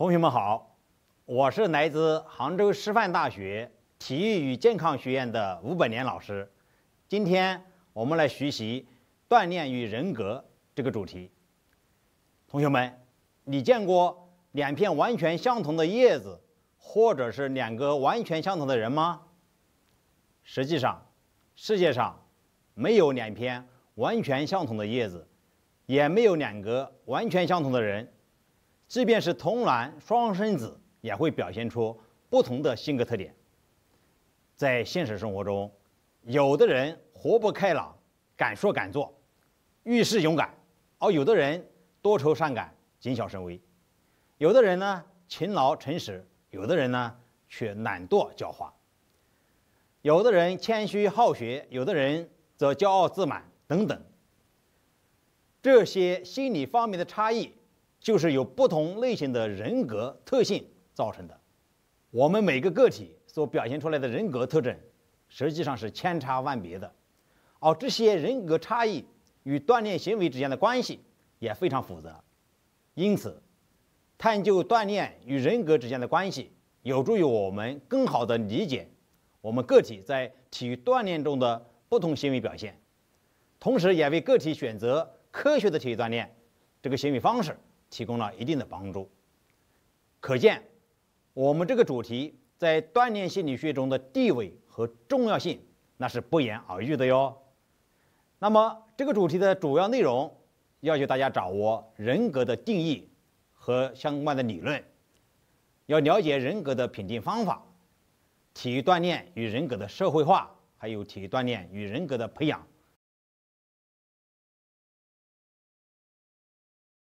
同学们好，我是来自杭州师范大学体育与健康学院的吴本年老师。今天我们来学习“锻炼与人格”这个主题。同学们，你见过两片完全相同的叶子，或者是两个完全相同的人吗？实际上，世界上没有两片完全相同的叶子，也没有两个完全相同的人。即便是同卵双生子，也会表现出不同的性格特点。在现实生活中，有的人活泼开朗、敢说敢做、遇事勇敢，而有的人多愁善感、谨小慎微；有的人呢勤劳诚实，有的人呢却懒惰狡猾；有的人谦虚好学，有的人则骄傲自满等等。这些心理方面的差异。就是由不同类型的人格特性造成的。我们每个个体所表现出来的人格特征，实际上是千差万别的，而这些人格差异与锻炼行为之间的关系也非常复杂。因此，探究锻炼与人格之间的关系，有助于我们更好地理解我们个体在体育锻炼中的不同行为表现，同时也为个体选择科学的体育锻炼这个行为方式。提供了一定的帮助，可见我们这个主题在锻炼心理学中的地位和重要性，那是不言而喻的哟。那么，这个主题的主要内容要求大家掌握人格的定义和相关的理论，要了解人格的评定方法，体育锻炼与人格的社会化，还有体育锻炼与人格的培养。